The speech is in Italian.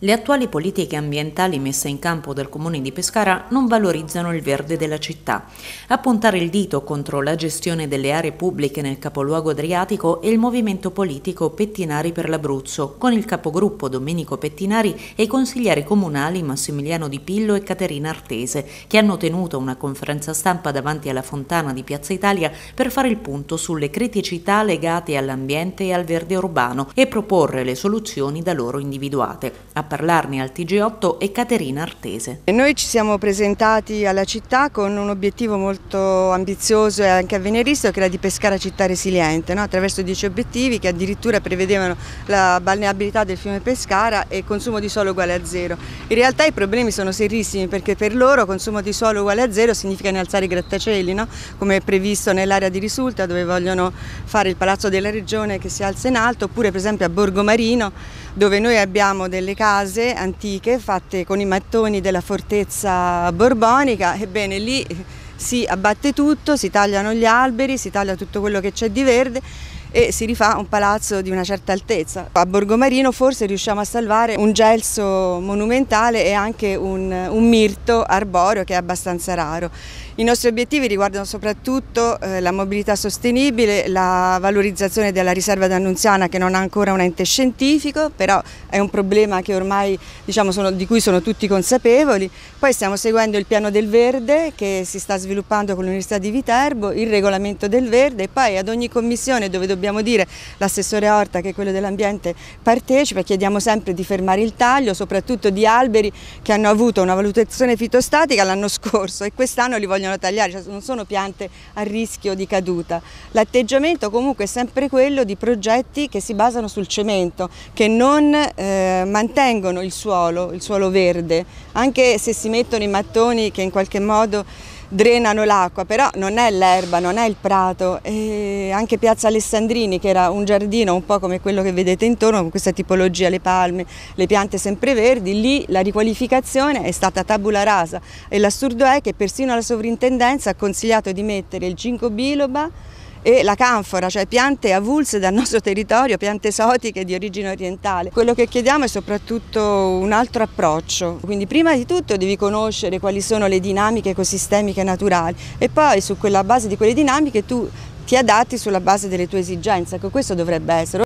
Le attuali politiche ambientali messe in campo dal comune di Pescara non valorizzano il verde della città. A puntare il dito contro la gestione delle aree pubbliche nel capoluogo adriatico è il movimento politico Pettinari per l'Abruzzo, con il capogruppo Domenico Pettinari e i consiglieri comunali Massimiliano Di Pillo e Caterina Artese, che hanno tenuto una conferenza stampa davanti alla fontana di Piazza Italia per fare il punto sulle criticità legate all'ambiente e al verde urbano e proporre le soluzioni da loro individuate. A parlarne al TG8 è Caterina Artese. E noi ci siamo presentati alla città con un obiettivo molto ambizioso e anche avveniristico che era di pescare a città resiliente, no? attraverso dieci obiettivi che addirittura prevedevano la balneabilità del fiume Pescara e consumo di suolo uguale a zero. In realtà i problemi sono serissimi perché per loro consumo di suolo uguale a zero significa innalzare i grattacieli, no? come è previsto nell'area di risulta dove vogliono fare il palazzo della regione che si alza in alto, oppure per esempio a Borgo Marino dove noi abbiamo delle case antiche fatte con i mattoni della fortezza borbonica, ebbene lì si abbatte tutto, si tagliano gli alberi, si taglia tutto quello che c'è di verde e si rifà un palazzo di una certa altezza. A Borgomarino forse riusciamo a salvare un gelso monumentale e anche un, un mirto arboreo che è abbastanza raro. I nostri obiettivi riguardano soprattutto eh, la mobilità sostenibile, la valorizzazione della riserva d'Annunziana che non ha ancora un ente scientifico, però è un problema ormai, diciamo, sono, di cui sono tutti consapevoli. Poi stiamo seguendo il piano del verde che si sta sviluppando con l'Università di Viterbo, il regolamento del verde e poi ad ogni commissione dove dobbiamo dire l'assessore Orta che è quello dell'ambiente partecipa, chiediamo sempre di fermare il taglio, soprattutto di alberi che hanno avuto una valutazione fitostatica l'anno scorso e quest'anno li vogliono bisognano tagliare, cioè non sono piante a rischio di caduta. L'atteggiamento comunque è sempre quello di progetti che si basano sul cemento, che non eh, mantengono il suolo, il suolo verde, anche se si mettono i mattoni che in qualche modo drenano l'acqua, però non è l'erba, non è il prato. E anche Piazza Alessandrini, che era un giardino un po' come quello che vedete intorno, con questa tipologia, le palme, le piante sempreverdi, lì la riqualificazione è stata tabula rasa e l'assurdo è che persino la sovrintendenza ha consigliato di mettere il cinco biloba e la canfora, cioè piante avulse dal nostro territorio, piante esotiche di origine orientale. Quello che chiediamo è soprattutto un altro approccio, quindi prima di tutto devi conoscere quali sono le dinamiche ecosistemiche naturali e poi su quella base di quelle dinamiche tu ti adatti sulla base delle tue esigenze, ecco questo dovrebbe essere.